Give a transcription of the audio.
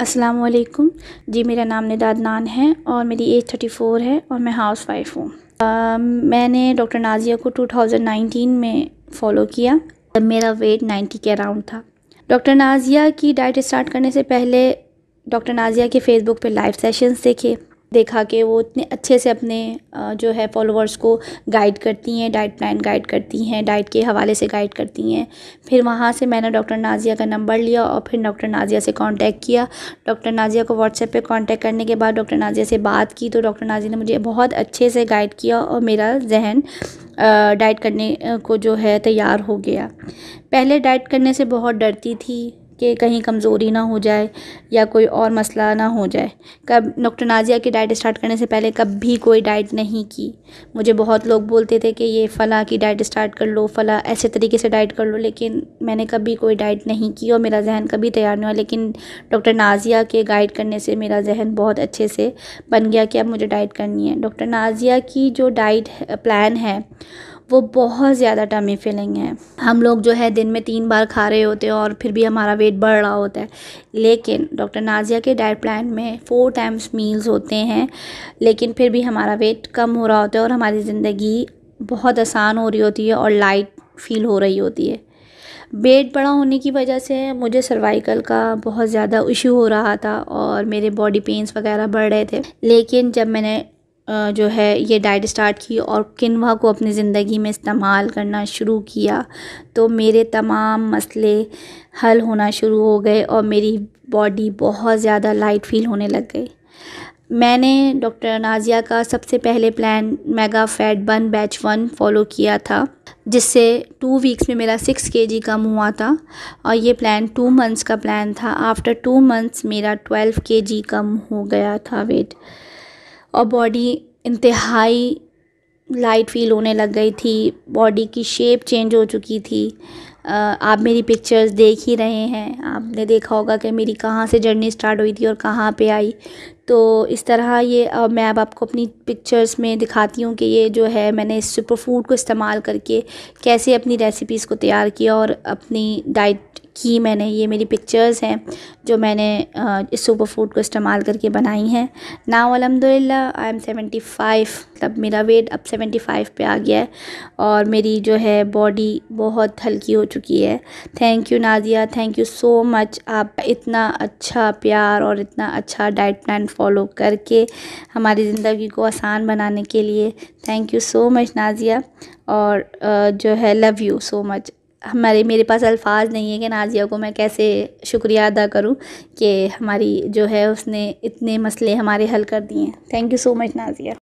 अस्सलाम वालेकुम जी मेरा नाम निदाद नान है और मेरी एज थर्टी फ़ोर है और मैं हाउस वाइफ हूँ मैंने डॉक्टर नाजिया को 2019 में फ़ॉलो किया तब मेरा वेट 90 के अराउंड था डॉक्टर नाजिया की डाइट स्टार्ट करने से पहले डॉक्टर नाजिया के फ़ेसबुक पे लाइव सेशंस देखे देखा कि वो इतने अच्छे से अपने जो है फॉलोअर्स को गाइड करती हैं डाइट प्लान गाइड करती हैं डाइट के हवाले से गाइड करती हैं फिर वहाँ से मैंने डॉक्टर नाजिया का नंबर लिया और फिर डॉक्टर नाजिया से कांटेक्ट किया डॉक्टर नाजिया को व्हाट्सएप पे कांटेक्ट करने के बाद डॉक्टर नाजिया से बात की तो डॉक्टर नाजिया ने मुझे बहुत अच्छे से गाइड किया और मेरा जहन डाइट करने को जो है तैयार हो गया पहले डाइट करने से बहुत डरती थी कि कहीं कमज़ोरी ना हो जाए या कोई और मसला ना हो जाए कब डॉक्टर नाज़िया की डाइट स्टार्ट करने से पहले कभी कोई डाइट नहीं की मुझे बहुत लोग बोलते थे कि ये फ़लाँ की डाइट स्टार्ट कर लो फ़लाँ ऐसे तरीके से डाइट कर लो लेकिन मैंने कभी कोई डाइट नहीं की और मेरा जहन कभी तैयार नहीं हुआ लेकिन डॉक्टर नाजिया के गाइड करने से मेरा जहन बहुत अच्छे से बन गया कि अब मुझे डाइट करनी है डॉक्टर नाजिया की जो डाइट प्लान है वो बहुत ज़्यादा टमी फीलिंग है हम लोग जो है दिन में तीन बार खा रहे होते हैं और फिर भी हमारा वेट बढ़ रहा होता है लेकिन डॉक्टर नाजिया के डाइट प्लान में फ़ोर टाइम्स मील्स होते हैं लेकिन फिर भी हमारा वेट कम हो रहा होता है और हमारी ज़िंदगी बहुत आसान हो रही होती है और लाइट फील हो रही होती है वेट बड़ा होने की वजह से मुझे सर्वाइकल का बहुत ज़्यादा इशू हो रहा था और मेरे बॉडी पेंस वगैरह बढ़ रहे थे लेकिन जब मैंने जो है ये डाइट स्टार्ट की और किनवा को अपनी ज़िंदगी में इस्तेमाल करना शुरू किया तो मेरे तमाम मसले हल होना शुरू हो गए और मेरी बॉडी बहुत ज़्यादा लाइट फील होने लग गई मैंने डॉक्टर नाजिया का सबसे पहले plan mega fat burn batch one follow किया था जिससे टू वीक्स में मेरा सिक्स के जी कम हुआ था और ये प्लान टू मंथ्स का प्लान था आफ्टर टू मंथ्स मेरा ट्वेल्व के जी कम हो गया था वेट और बॉडी इंतहाई लाइट फील होने लग गई थी बॉडी की शेप चेंज हो चुकी थी आप मेरी पिक्चर्स देख ही रहे हैं आपने देखा होगा कि मेरी कहाँ से जर्नी स्टार्ट हुई थी और कहाँ पे आई तो इस तरह ये अब मैं अब आपको अपनी पिक्चर्स में दिखाती हूँ कि ये जो है मैंने इस सुपर फूड को इस्तेमाल करके कैसे अपनी रेसिपीज़ को तैयार किया और अपनी डाइट की मैंने ये मेरी पिक्चर्स हैं जो मैंने इस सुपर फूड को इस्तेमाल करके बनाई हैं ना अलहमदिल्ला आई एम सेवेंटी फ़ाइव मतलब मेरा वेट अब सेवेंटी फ़ाइव पर आ गया है और मेरी जो है बॉडी बहुत हल्की हो चुकी है thank you Nazia thank you so much आप इतना अच्छा प्यार और इतना अच्छा डाइट प्लान फॉलो करके हमारी ज़िंदगी को आसान बनाने के लिए thank you so much Nazia और जो है लव यू सो मच हमारे मेरे पास अल्फाज नहीं है कि नाजिया को मैं कैसे शुक्रिया अदा करूं कि हमारी जो है उसने इतने मसले हमारे हल कर दिए हैं thank you so much Nazia